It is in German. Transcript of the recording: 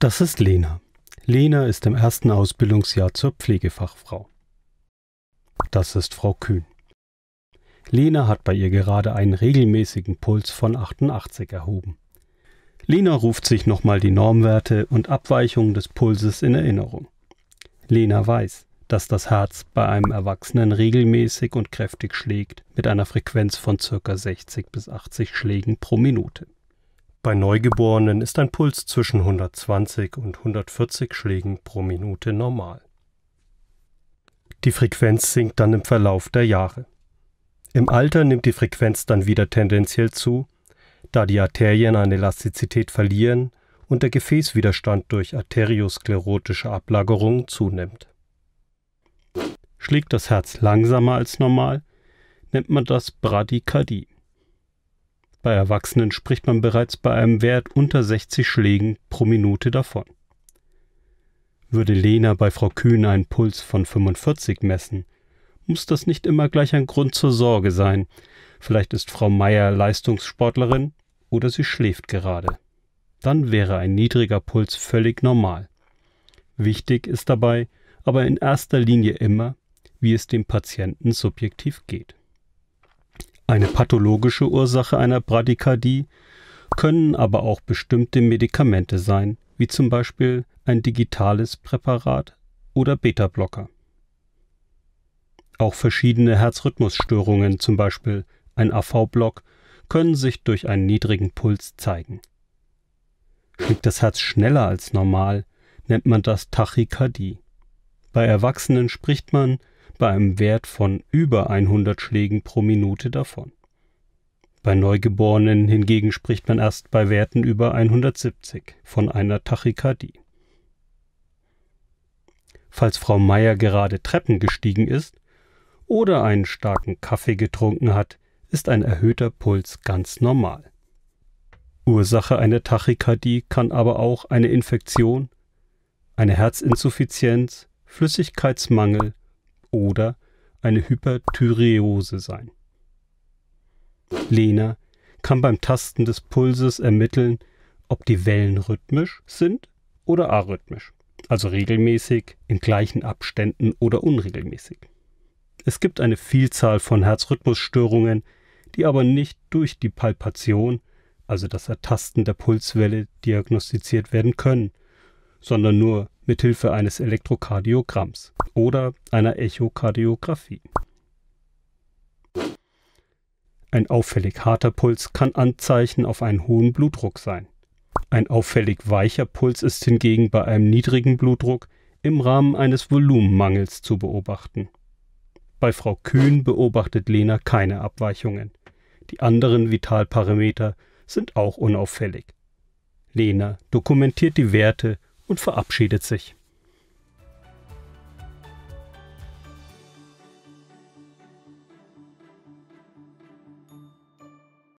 Das ist Lena. Lena ist im ersten Ausbildungsjahr zur Pflegefachfrau. Das ist Frau Kühn. Lena hat bei ihr gerade einen regelmäßigen Puls von 88 erhoben. Lena ruft sich nochmal die Normwerte und Abweichungen des Pulses in Erinnerung. Lena weiß, dass das Herz bei einem Erwachsenen regelmäßig und kräftig schlägt mit einer Frequenz von ca. 60 bis 80 Schlägen pro Minute. Bei Neugeborenen ist ein Puls zwischen 120 und 140 Schlägen pro Minute normal. Die Frequenz sinkt dann im Verlauf der Jahre. Im Alter nimmt die Frequenz dann wieder tendenziell zu, da die Arterien an Elastizität verlieren und der Gefäßwiderstand durch arteriosklerotische Ablagerungen zunimmt. Schlägt das Herz langsamer als normal, nennt man das Bradykardie. Bei Erwachsenen spricht man bereits bei einem Wert unter 60 Schlägen pro Minute davon. Würde Lena bei Frau Kühn einen Puls von 45 messen, muss das nicht immer gleich ein Grund zur Sorge sein. Vielleicht ist Frau Meier Leistungssportlerin oder sie schläft gerade. Dann wäre ein niedriger Puls völlig normal. Wichtig ist dabei aber in erster Linie immer, wie es dem Patienten subjektiv geht eine pathologische Ursache einer Bradykardie, können aber auch bestimmte Medikamente sein, wie zum Beispiel ein digitales Präparat oder Beta-Blocker. Auch verschiedene Herzrhythmusstörungen, zum Beispiel ein AV-Block, können sich durch einen niedrigen Puls zeigen. Schlägt das Herz schneller als normal, nennt man das Tachykardie. Bei Erwachsenen spricht man bei einem Wert von über 100 Schlägen pro Minute davon. Bei Neugeborenen hingegen spricht man erst bei Werten über 170 von einer Tachykardie. Falls Frau Meier gerade Treppen gestiegen ist oder einen starken Kaffee getrunken hat, ist ein erhöhter Puls ganz normal. Ursache einer Tachykardie kann aber auch eine Infektion, eine Herzinsuffizienz, Flüssigkeitsmangel oder eine Hyperthyreose sein. Lena kann beim Tasten des Pulses ermitteln, ob die Wellen rhythmisch sind oder arrhythmisch, also regelmäßig, in gleichen Abständen oder unregelmäßig. Es gibt eine Vielzahl von Herzrhythmusstörungen, die aber nicht durch die Palpation, also das Ertasten der Pulswelle, diagnostiziert werden können, sondern nur mithilfe eines Elektrokardiogramms oder einer Echokardiographie. Ein auffällig harter Puls kann Anzeichen auf einen hohen Blutdruck sein. Ein auffällig weicher Puls ist hingegen bei einem niedrigen Blutdruck im Rahmen eines Volumenmangels zu beobachten. Bei Frau Kühn beobachtet Lena keine Abweichungen. Die anderen Vitalparameter sind auch unauffällig. Lena dokumentiert die Werte und verabschiedet sich.